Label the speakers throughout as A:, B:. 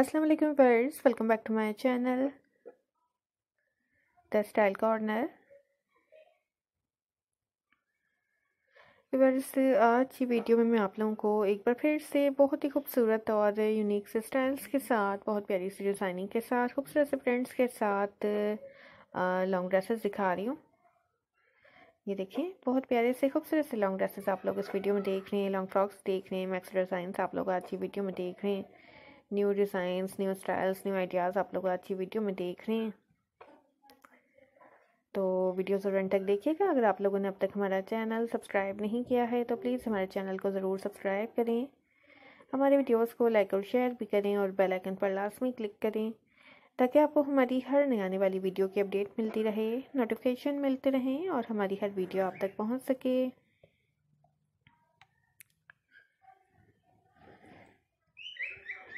A: Aslam friends welcome back to my channel the style corner friends आज की video में मैं आप लोगों को एक बार फिर से बहुत ही खूबसूरत और यूनिक से स्टाइल्स के साथ बहुत प्यारी सी डिज़ाइनिंग के साथ खूबसूरत से प्रिंट्स के साथ लॉन्ग ड्रेसेस दिखा रही हूँ ये देखिए बहुत प्यारे से खूबसूरत से लॉन्ग ड्रेसेस आप लोग इस वीडियो में देख रहे हैं लॉन्ग फ्रॉक्स देख रहे हैं मैक्स डिज़ाइन आप लोग आज की वीडियो में देख रहे हैं new designs new styles new ideas आप लोग अच्छी वीडियो में देख रहे हैं तो वीडियो ज़रूर तक देखिएगा अगर आप लोगों ने अब तक हमारा चैनल सब्सक्राइब नहीं किया है तो प्लीज़ हमारे चैनल को ज़रूर सब्सक्राइब करें हमारे वीडियोस को लाइक और शेयर भी करें और बेल आइकन पर लाजमी क्लिक करें ताकि आपको हमारी हर नई आने वाली वीडियो की अपडेट मिलती रहे नोटिफिकेशन मिलते रहें और हमारी हर वीडियो आप तक पहुंच सके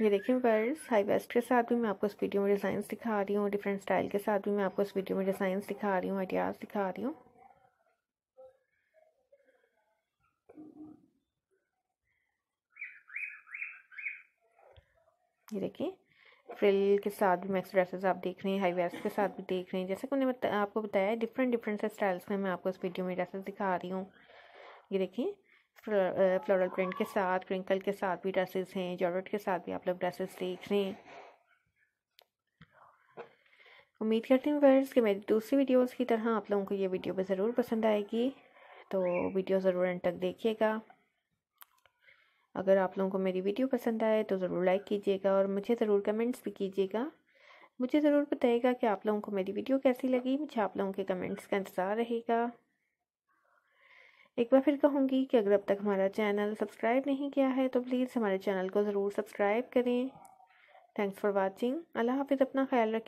A: ये देखिए गर्ल्स हाई वेस्ट के साथ भी मैं आपको इस वीडियो में डिज़ाइंस दिखा रही हूँ डिफरेंट स्टाइल के साथ भी मैं आपको इस वीडियो में डिज़ाइंस दिखा रही हूँ आइडियाज़ दिखा रही हूँ ये देखिए फ्रिल के साथ भी मैक्स ड्रेसेस आप देख रहे हैं हाई वेस्ट के साथ भी देख रहे हैं जैसे कि मैंने आपको बताया डिफरेंट डिफरेंट से स्टाइल्स में मैं आपको इस वीडियो में ड्रेसेस दिखा रही हूँ ये देखिए फ्लोरल प्रिंट के साथ क्रिंकल के साथ भी ड्रेसेस हैं जॉर्ट के साथ भी आप लोग ड्रेसेस देख रहे हैं उम्मीद करती हूँ वर्स कि मेरी दूसरी वीडियोस की तरह आप लोगों को ये वीडियो भी ज़रूर पसंद आएगी तो वीडियो ज़रूर एंड तक देखिएगा अगर आप लोगों को मेरी वीडियो पसंद आए तो ज़रूर लाइक कीजिएगा और मुझे ज़रूर कमेंट्स भी कीजिएगा मुझे ज़रूर बताइएगा कि आप लोगों को मेरी वीडियो कैसी लगी मुझे आप लोगों के कमेंट्स का इंतज़ार रहेगा एक बार फिर कहूँगी कि अगर अब तक हमारा चैनल सब्सक्राइब नहीं किया है तो प्लीज़ हमारे चैनल को ज़रूर सब्सक्राइब करें थैंक्स फॉर वॉचिंग अल्लाह हाफिज़ अपना ख्याल रखें